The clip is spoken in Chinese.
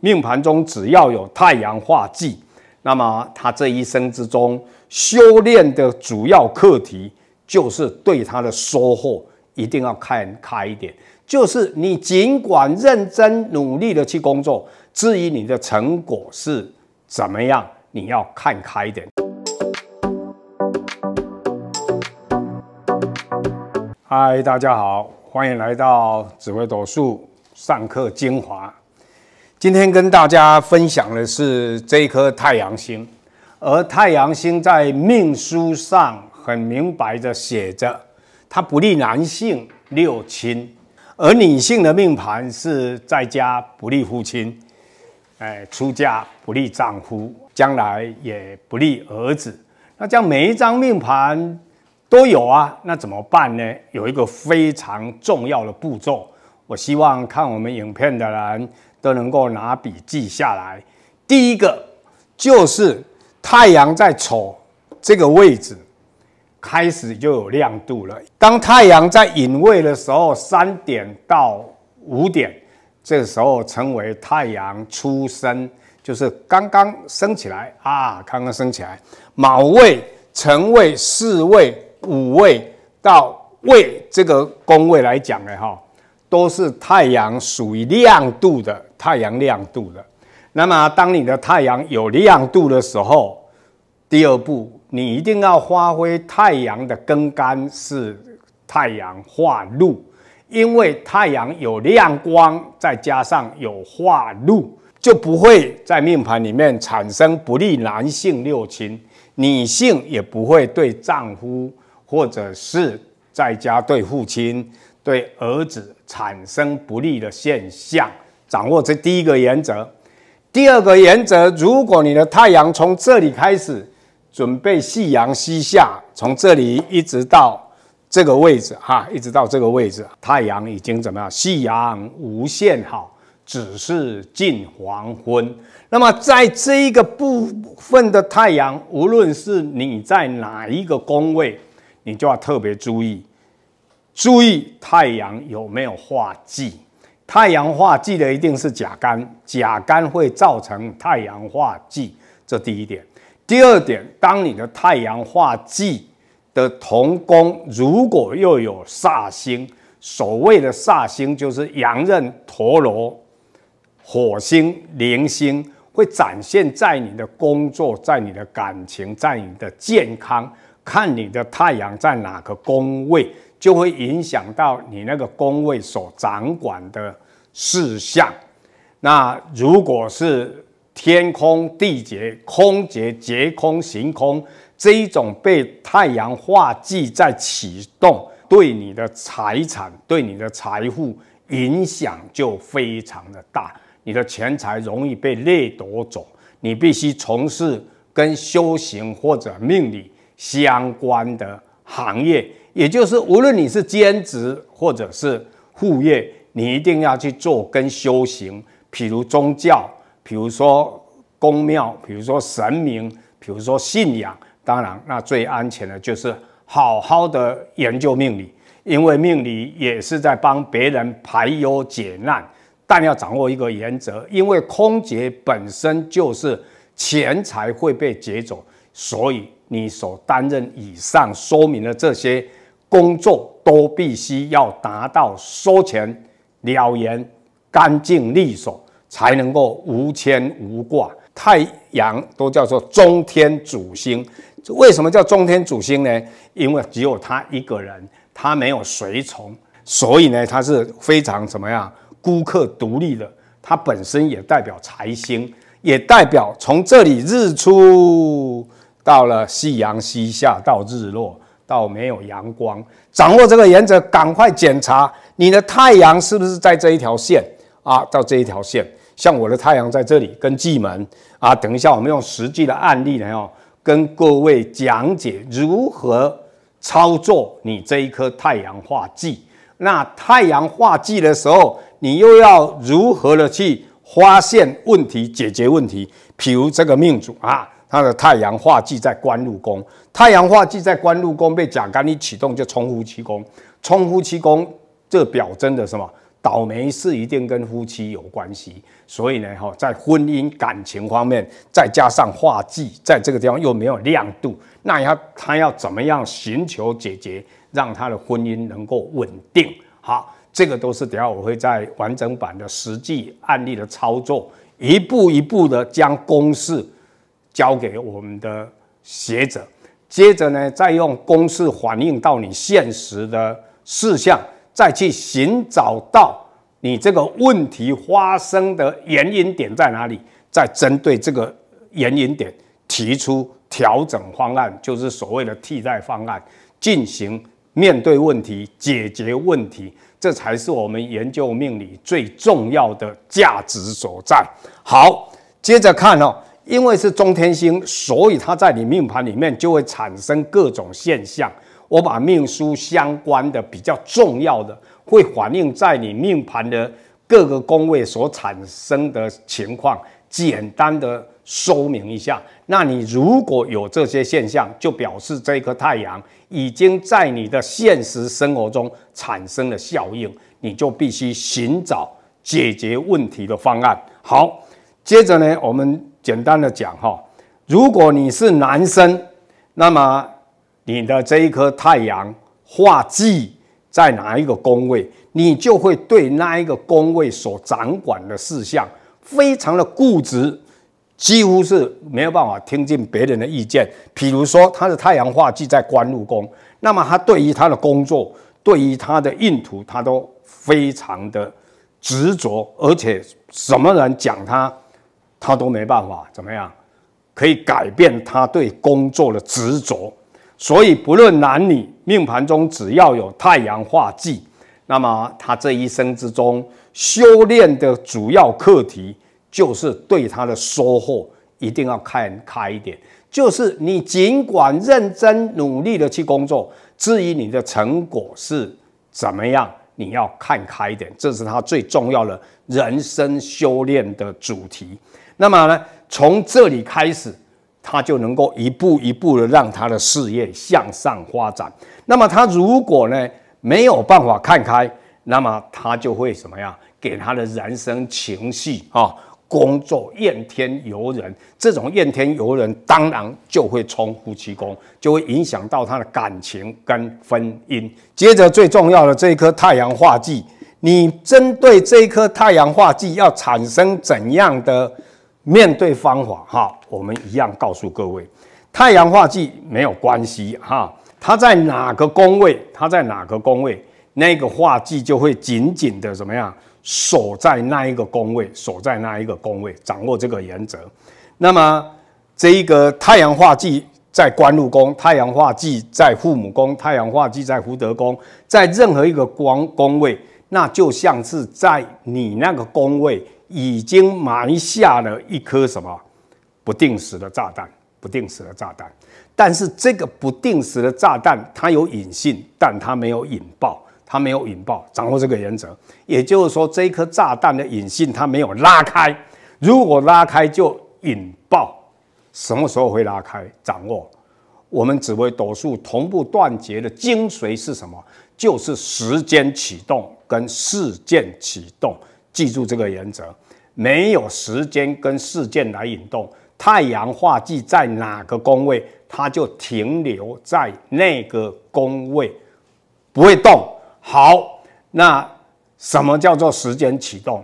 命盘中只要有太阳化忌，那么他这一生之中修炼的主要课题就是对他的收获一定要看开一点。就是你尽管认真努力的去工作，至于你的成果是怎么样，你要看开一点。嗨，大家好，欢迎来到紫微斗数上课精华。今天跟大家分享的是这一颗太阳星，而太阳星在命书上很明白的写着，它不利男性六亲，而女性的命盘是在家不利父亲，哎，出家不利丈夫，将来也不利儿子。那样每一张命盘。都有啊，那怎么办呢？有一个非常重要的步骤，我希望看我们影片的人都能够拿笔记下来。第一个就是太阳在丑这个位置开始就有亮度了。当太阳在隐位的时候，三点到五点，这时候称为太阳初升，就是刚刚升起来啊，刚刚升起来。卯位、辰位、巳位。五位到位这个宫位来讲呢，哈，都是太阳属于亮度的，太阳亮度的。那么，当你的太阳有亮度的时候，第二步，你一定要发挥太阳的根干是太阳化禄，因为太阳有亮光，再加上有化禄，就不会在命盘里面产生不利男性六亲，女性也不会对丈夫。或者是在家对父亲、对儿子产生不利的现象，掌握这第一个原则。第二个原则，如果你的太阳从这里开始，准备夕阳西下，从这里一直到这个位置，哈，一直到这个位置，太阳已经怎么样？夕阳无限好，只是近黄昏。那么，在这一个部分的太阳，无论是你在哪一个宫位。你就要特别注意，注意太阳有没有化忌。太阳化忌的一定是甲干，甲干会造成太阳化忌。这第一点。第二点，当你的太阳化忌的同宫，如果又有煞星，所谓的煞星就是羊刃、陀螺、火星、铃星，会展现在你的工作、在你的感情、在你的健康。看你的太阳在哪个宫位，就会影响到你那个宫位所掌管的事项。那如果是天空地劫空劫劫空行空这一种被太阳化忌在启动，对你的财产对你的财富影响就非常的大。你的钱财容易被掠夺走，你必须从事跟修行或者命理。相关的行业，也就是无论你是兼职或者是副业，你一定要去做跟修行，譬如宗教，譬如说公庙，譬如说神明，譬如说信仰。当然，那最安全的就是好好的研究命理，因为命理也是在帮别人排忧解难。但要掌握一个原则，因为空劫本身就是钱财会被劫走，所以。你所担任以上说明的这些工作，都必须要达到收钱了言、干净利索，才能够无牵无挂。太阳都叫做中天主星，为什么叫中天主星呢？因为只有他一个人，他没有随从，所以呢，他是非常怎么样孤客独立的。他本身也代表财星，也代表从这里日出。到了夕阳西下，到日落，到没有阳光。掌握这个原则，赶快检查你的太阳是不是在这一条线啊？到这一条线，像我的太阳在这里，跟季门啊。等一下，我们用实际的案例来哦，跟各位讲解如何操作你这一颗太阳化忌。那太阳化忌的时候，你又要如何的去发现问题、解决问题？比如这个命主啊。他的太阳化忌在官禄宫，太阳化忌在官禄宫被甲干一启动就冲夫妻宫，冲夫妻宫，这表征的什么倒霉事一定跟夫妻有关系。所以呢，哈，在婚姻感情方面，再加上化忌，在这个地方又没有亮度，那要他要怎么样寻求解决，让他的婚姻能够稳定？好，这个都是等下我会在完整版的实际案例的操作，一步一步的将公式。交给我们的学者，接着呢，再用公式反映到你现实的事项，再去寻找到你这个问题发生的原因点在哪里，再针对这个原因点提出调整方案，就是所谓的替代方案，进行面对问题、解决问题，这才是我们研究命理最重要的价值所在。好，接着看哦。因为是中天星，所以它在你命盘里面就会产生各种现象。我把命书相关的比较重要的，会反映在你命盘的各个宫位所产生的情况，简单的说明一下。那你如果有这些现象，就表示这颗太阳已经在你的现实生活中产生了效应，你就必须寻找解决问题的方案。好，接着呢，我们。简单的讲哈，如果你是男生，那么你的这一颗太阳化忌在哪一个宫位，你就会对那一个宫位所掌管的事项非常的固执，几乎是没有办法听进别人的意见。譬如说，他的太阳化忌在官禄宫，那么他对于他的工作，对于他的印途，他都非常的执着，而且什么人讲他？他都没办法怎么样，可以改变他对工作的执着。所以不论男女，命盘中只要有太阳化忌，那么他这一生之中修炼的主要课题就是对他的收获一定要看开一点。就是你尽管认真努力的去工作，至于你的成果是怎么样。你要看开一点，这是他最重要的人生修炼的主题。那么呢，从这里开始，他就能够一步一步的让他的事业向上发展。那么他如果呢没有办法看开，那么他就会什么样？给他的人生情绪啊。工作怨天尤人，这种怨天尤人当然就会冲夫妻宫，就会影响到他的感情跟婚姻。接着最重要的这一颗太阳化忌，你针对这一颗太阳化忌要产生怎样的面对方法？哈，我们一样告诉各位，太阳化忌没有关系哈，它在哪个宫位，它在哪个宫位，那个化忌就会紧紧的怎么样？守在那一个宫位，守在那一个宫位，掌握这个原则。那么，这一个太阳化忌在官禄宫，太阳化忌在父母宫，太阳化忌在福德宫，在任何一个光宫位，那就像是在你那个宫位已经埋下了一颗什么不定时的炸弹，不定时的炸弹。但是这个不定时的炸弹它有隐性，但它没有引爆。它没有引爆，掌握这个原则，也就是说，这一颗炸弹的引信它没有拉开。如果拉开就引爆。什么时候会拉开？掌握我们指挥斗数同步断绝的精髓是什么？就是时间启动跟事件启动。记住这个原则，没有时间跟事件来引动太阳化忌在哪个宫位，它就停留在那个宫位，不会动。好，那什么叫做时间启动？